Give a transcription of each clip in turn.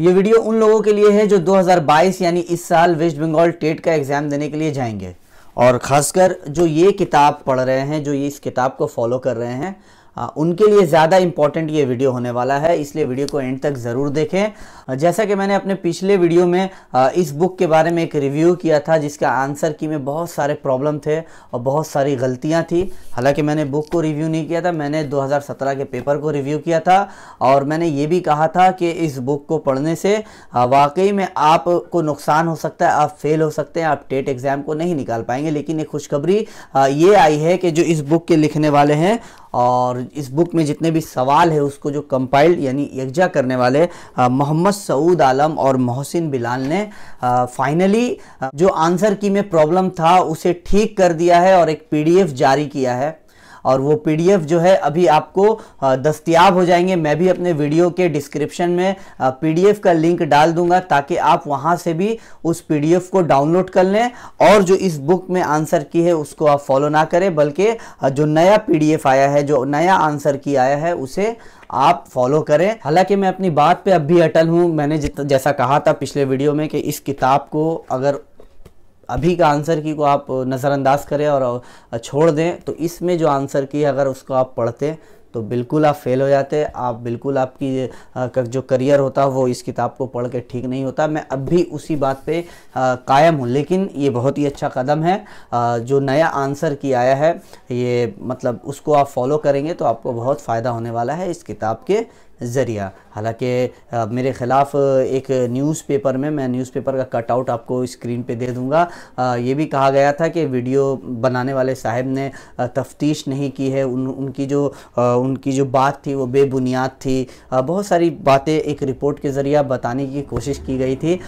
ये वीडियो उन लोगों के लिए है जो 2022 यानी इस साल वेस्ट बंगाल टेट का एग्ज़ाम देने के लिए जाएंगे और ख़ासकर जो ये किताब पढ़ रहे हैं जो ये इस किताब को फॉलो कर रहे हैं उनके लिए ज़्यादा इम्पॉर्टेंट ये वीडियो होने वाला है इसलिए वीडियो को एंड तक ज़रूर देखें जैसा कि मैंने अपने पिछले वीडियो में इस बुक के बारे में एक रिव्यू किया था जिसका आंसर की में बहुत सारे प्रॉब्लम थे और बहुत सारी गलतियाँ थी हालांकि मैंने बुक को रिव्यू नहीं किया था मैंने दो के पेपर को रिव्यू किया था और मैंने ये भी कहा था कि इस बुक को पढ़ने से वाकई में आपको नुकसान हो सकता है आप फेल हो सकते हैं आप टेट एग्ज़ाम को नहीं निकाल पाएंगे लेकिन एक खुशखबरी ये आई है कि जो इस बुक के लिखने वाले हैं और इस बुक में जितने भी सवाल है उसको जो कंपाइल्ड यानी यकजा करने वाले मोहम्मद सऊद आलम और मोहसिन बिलाल ने फाइनली जो आंसर की में प्रॉब्लम था उसे ठीक कर दिया है और एक पीडीएफ जारी किया है और वो पी जो है अभी आपको दस्तियाब हो जाएंगे मैं भी अपने वीडियो के डिस्क्रिप्शन में पी का लिंक डाल दूंगा ताकि आप वहाँ से भी उस पी को डाउनलोड कर लें और जो इस बुक में आंसर की है उसको आप फॉलो ना करें बल्कि जो नया पी आया है जो नया आंसर की आया है उसे आप फॉलो करें हालांकि मैं अपनी बात पे अब भी अटल हूँ मैंने जैसा कहा था पिछले वीडियो में कि इस किताब को अगर अभी का आंसर की को आप नज़रअंदाज करें और छोड़ दें तो इसमें जो आंसर की अगर उसको आप पढ़ते तो बिल्कुल आप फेल हो जाते आप बिल्कुल आपकी जो करियर होता वो इस किताब को पढ़ के ठीक नहीं होता मैं अब भी उसी बात पे कायम हूँ लेकिन ये बहुत ही अच्छा कदम है जो नया आंसर की आया है ये मतलब उसको आप फॉलो करेंगे तो आपको बहुत फ़ायदा होने वाला है इस किताब के ज़रिया हालांकि मेरे ख़िलाफ़ एक न्यूज़पेपर में मैं न्यूज़पेपर का कटआउट आपको स्क्रीन पे दे दूंगा आ, ये भी कहा गया था कि वीडियो बनाने वाले साहब ने तफ्तीश नहीं की है उन उनकी जो आ, उनकी जो बात थी वो बेबुनियाद थी आ, बहुत सारी बातें एक रिपोर्ट के ज़रिए बताने की कोशिश की गई थी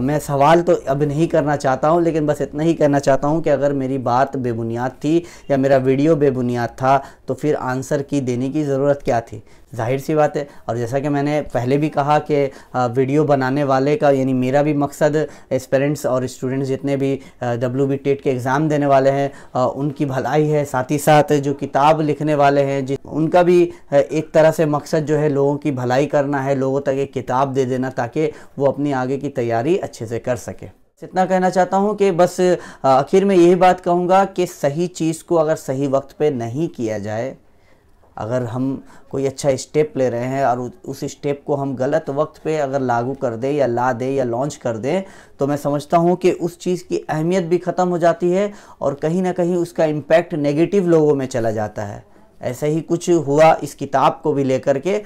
मैं सवाल तो अब नहीं करना चाहता हूँ लेकिन बस इतना ही कहना चाहता हूँ कि अगर मेरी बात बेबुनियाद थी या मेरा वीडियो बेबुनियाद था तो फिर आंसर की देने की ज़रूरत क्या थी जाहिर सी बात है और जैसा कि मैंने पहले भी कहा कि वीडियो बनाने वाले का यानी मेरा भी मकसद पेरेंट्स और स्टूडेंट्स जितने भी डब्ल्यू बी टेट के एग्ज़ाम देने वाले हैं उनकी भलाई है साथ ही साथ जो किताब लिखने वाले हैं जिस उनका भी एक तरह से मकसद जो है लोगों की भलाई करना है लोगों तक एक किताब दे देना ताकि वो अपनी आगे की तैयारी अच्छे से कर सके इतना कहना चाहता हूँ कि बस आखिर में यही बात कहूँगा कि सही चीज़ को अगर सही वक्त पे नहीं किया जाए अगर हम कोई अच्छा स्टेप ले रहे हैं और उस स्टेप को हम गलत वक्त पे अगर लागू कर दें या ला दें या लॉन्च कर दें तो मैं समझता हूँ कि उस चीज़ की अहमियत भी ख़त्म हो जाती है और कहीं ना कहीं उसका इम्पैक्ट नेगेटिव लोगों में चला जाता है ऐसा ही कुछ हुआ इस किताब को भी लेकर के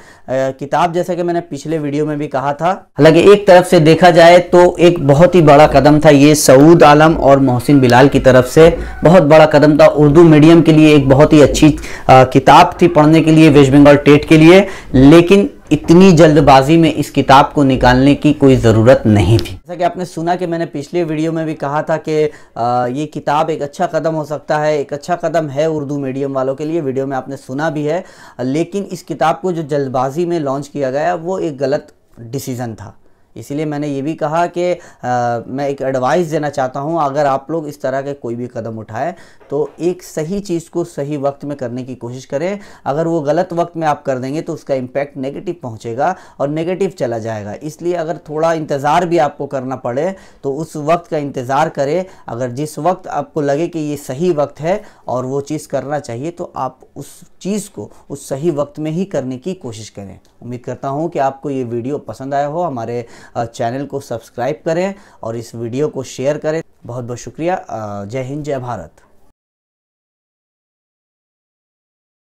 किताब जैसा कि मैंने पिछले वीडियो में भी कहा था हालांकि एक तरफ से देखा जाए तो एक बहुत ही बड़ा कदम था ये सऊद आलम और मोहसिन बिलाल की तरफ से बहुत बड़ा कदम था उर्दू मीडियम के लिए एक बहुत ही अच्छी किताब थी पढ़ने के लिए वेस्ट बंगाल टेट के लिए लेकिन इतनी जल्दबाजी में इस किताब को निकालने की कोई ज़रूरत नहीं थी जैसा कि आपने सुना कि मैंने पिछले वीडियो में भी कहा था कि ये किताब एक अच्छा कदम हो सकता है एक अच्छा कदम है उर्दू मीडियम वालों के लिए वीडियो में आपने सुना भी है लेकिन इस किताब को जो जल्दबाजी में लॉन्च किया गया वो एक गलत डिसीज़न था इसीलिए मैंने ये भी कहा कि मैं एक एडवाइस देना चाहता हूँ अगर आप लोग इस तरह के कोई भी कदम उठाएं तो एक सही चीज़ को सही वक्त में करने की कोशिश करें अगर वो गलत वक्त में आप कर देंगे तो उसका इम्पैक्ट नेगेटिव पहुँचेगा और नेगेटिव चला जाएगा इसलिए अगर थोड़ा इंतज़ार भी आपको करना पड़े तो उस वक्त का इंतज़ार करें अगर जिस वक्त आपको लगे कि ये सही वक्त है और वो चीज़ करना चाहिए तो आप उस चीज़ को उस सही वक्त में ही करने की कोशिश करें उम्मीद करता हूँ कि आपको ये वीडियो पसंद आया हो हमारे चैनल को सब्सक्राइब करें और इस वीडियो को शेयर करें बहुत बहुत शुक्रिया जय हिंद जय भारत